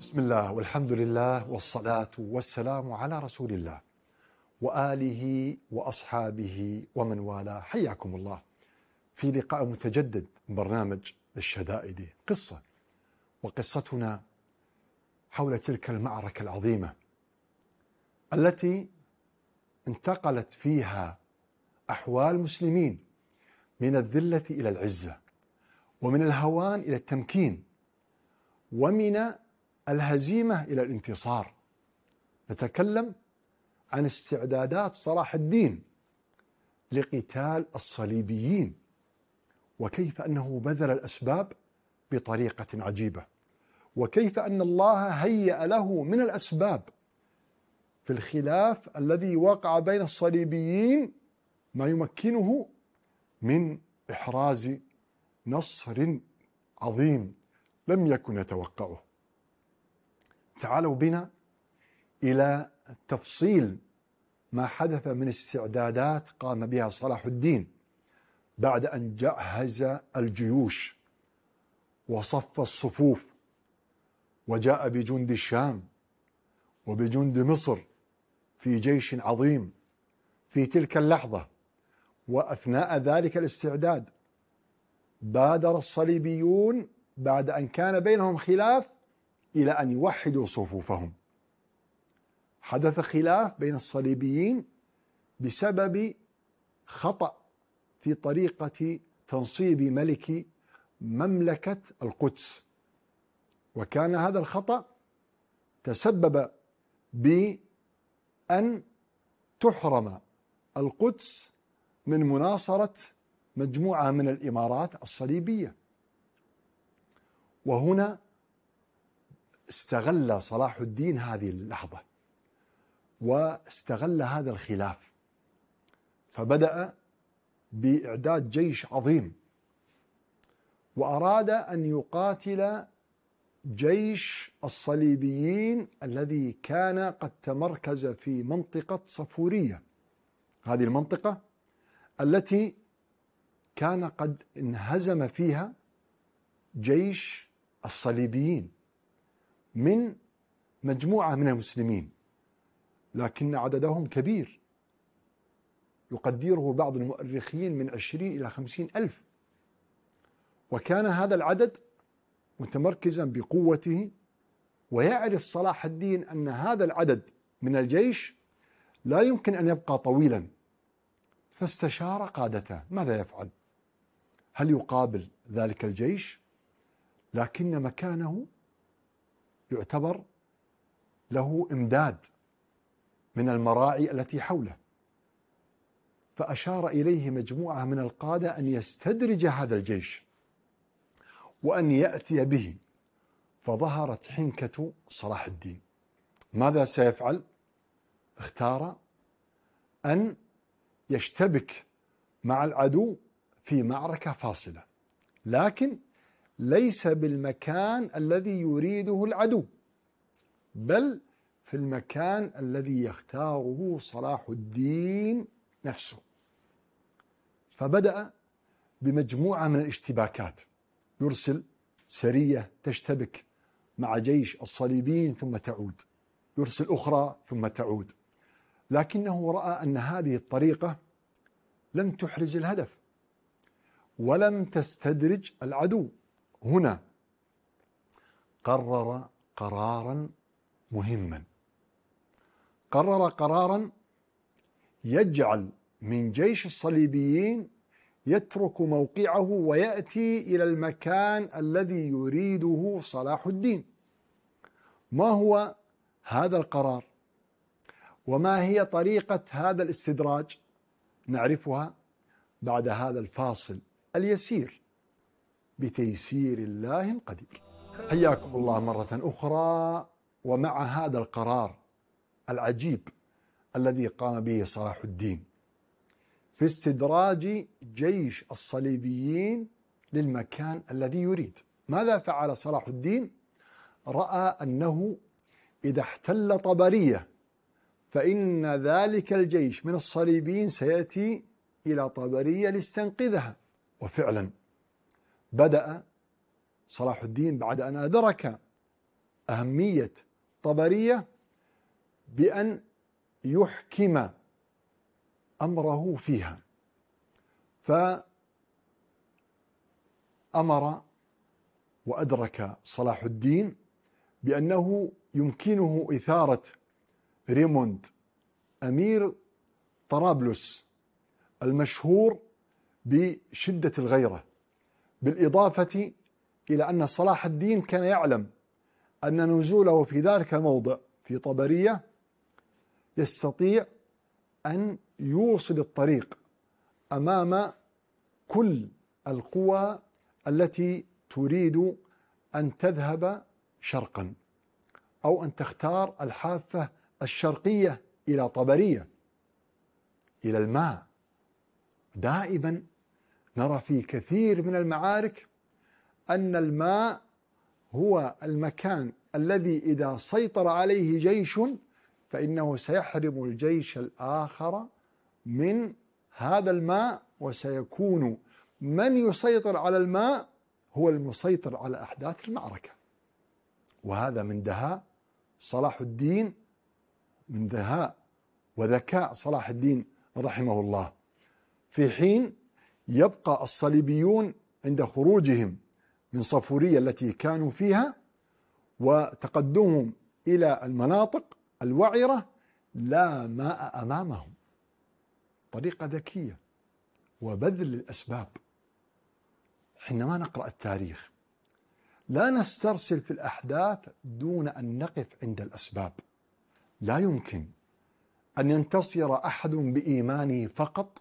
بسم الله والحمد لله والصلاة والسلام على رسول الله وآله وأصحابه ومن والاه حياكم الله في لقاء متجدد برنامج الشدائد قصة وقصتنا حول تلك المعركة العظيمة التي انتقلت فيها أحوال المسلمين من الذلة إلى العزة ومن الهوان إلى التمكين ومن الهزيمة إلى الانتصار نتكلم عن استعدادات صلاح الدين لقتال الصليبيين وكيف أنه بذل الأسباب بطريقة عجيبة وكيف أن الله هيأ له من الأسباب في الخلاف الذي وقع بين الصليبيين ما يمكنه من إحراز نصر عظيم لم يكن يتوقعه تعالوا بنا الى تفصيل ما حدث من استعدادات قام بها صلاح الدين بعد ان جهز الجيوش وصف الصفوف وجاء بجند الشام وبجند مصر في جيش عظيم في تلك اللحظه واثناء ذلك الاستعداد بادر الصليبيون بعد ان كان بينهم خلاف إلى أن يوحدوا صفوفهم حدث خلاف بين الصليبيين بسبب خطأ في طريقة تنصيب ملك مملكة القدس وكان هذا الخطأ تسبب بأن تحرم القدس من مناصرة مجموعة من الإمارات الصليبية وهنا استغل صلاح الدين هذه اللحظة واستغل هذا الخلاف فبدأ بإعداد جيش عظيم وأراد أن يقاتل جيش الصليبيين الذي كان قد تمركز في منطقة صفورية هذه المنطقة التي كان قد انهزم فيها جيش الصليبيين من مجموعة من المسلمين لكن عددهم كبير يقدره بعض المؤرخين من 20 إلى 50 ألف وكان هذا العدد متمركزا بقوته ويعرف صلاح الدين أن هذا العدد من الجيش لا يمكن أن يبقى طويلا فاستشار قادته ماذا يفعل هل يقابل ذلك الجيش لكن مكانه يعتبر له امداد من المراعي التي حوله فأشار إليه مجموعة من القادة أن يستدرج هذا الجيش وأن يأتي به فظهرت حنكة صلاح الدين ماذا سيفعل؟ اختار أن يشتبك مع العدو في معركة فاصلة لكن ليس بالمكان الذي يريده العدو بل في المكان الذي يختاره صلاح الدين نفسه فبدأ بمجموعة من الاشتباكات يرسل سرية تشتبك مع جيش الصليبيين ثم تعود يرسل أخرى ثم تعود لكنه رأى أن هذه الطريقة لم تحرز الهدف ولم تستدرج العدو هنا قرر قرارا مهما قرر قرارا يجعل من جيش الصليبيين يترك موقعه وياتي الى المكان الذي يريده صلاح الدين ما هو هذا القرار وما هي طريقه هذا الاستدراج نعرفها بعد هذا الفاصل اليسير بتيسير الله قدير حياكم الله مرة أخرى ومع هذا القرار العجيب الذي قام به صلاح الدين في استدراج جيش الصليبيين للمكان الذي يريد ماذا فعل صلاح الدين؟ رأى أنه إذا احتل طبرية فإن ذلك الجيش من الصليبيين سيأتي إلى طبرية ليستنقذها وفعلا بدأ صلاح الدين بعد أن أدرك أهمية طبرية بأن يحكم أمره فيها فأمر وأدرك صلاح الدين بأنه يمكنه إثارة ريموند أمير طرابلس المشهور بشدة الغيرة بالإضافة إلى أن صلاح الدين كان يعلم أن نزوله في ذلك الموضع في طبرية يستطيع أن يوصل الطريق أمام كل القوى التي تريد أن تذهب شرقا أو أن تختار الحافة الشرقية إلى طبرية إلى الماء دائما نرى في كثير من المعارك أن الماء هو المكان الذي إذا سيطر عليه جيش فإنه سيحرم الجيش الآخر من هذا الماء وسيكون من يسيطر على الماء هو المسيطر على أحداث المعركة وهذا من دهاء صلاح الدين من دهاء وذكاء صلاح الدين رحمه الله في حين يبقى الصليبيون عند خروجهم من صفورية التي كانوا فيها وتقدمهم إلى المناطق الوعرة لا ماء أمامهم طريقة ذكية وبذل الأسباب حينما نقرأ التاريخ لا نسترسل في الأحداث دون أن نقف عند الأسباب لا يمكن أن ينتصر أحد بإيمانه فقط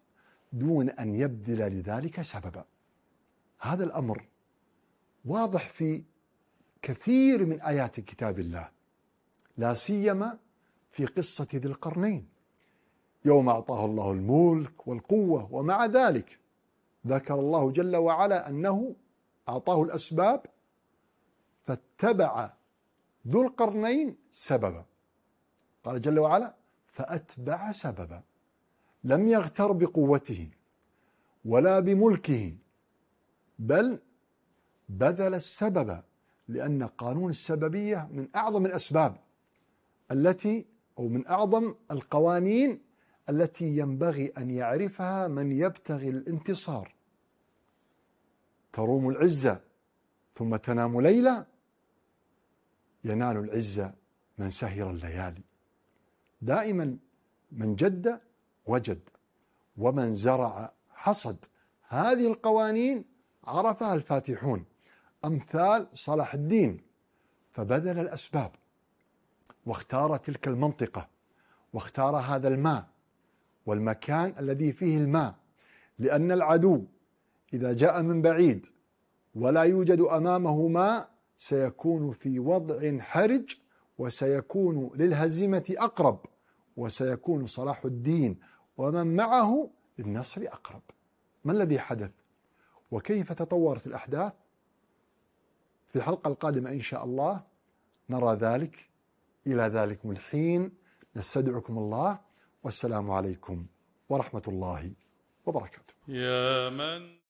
دون أن يبذل لذلك سببا هذا الأمر واضح في كثير من آيات كتاب الله لا سيما في قصة ذي القرنين يوم أعطاه الله الملك والقوة ومع ذلك ذكر الله جل وعلا أنه أعطاه الأسباب فاتبع ذو القرنين سببا قال جل وعلا فأتبع سببا لم يغتر بقوته ولا بملكه بل بذل السبب لأن قانون السببية من أعظم الأسباب التي أو من أعظم القوانين التي ينبغي أن يعرفها من يبتغي الانتصار تروم العزة ثم تنام ليلة ينال العزة من سهر الليالي دائما من جد وجد ومن زرع حصد هذه القوانين عرفها الفاتحون امثال صلاح الدين فبذل الاسباب واختار تلك المنطقه واختار هذا الماء والمكان الذي فيه الماء لان العدو اذا جاء من بعيد ولا يوجد امامه ماء سيكون في وضع حرج وسيكون للهزيمه اقرب وسيكون صلاح الدين ومن معه للنصر أقرب ما الذي حدث وكيف تطورت الأحداث في الحلقة القادمة إن شاء الله نرى ذلك إلى ذلك من حين نستدعكم الله والسلام عليكم ورحمة الله وبركاته يا من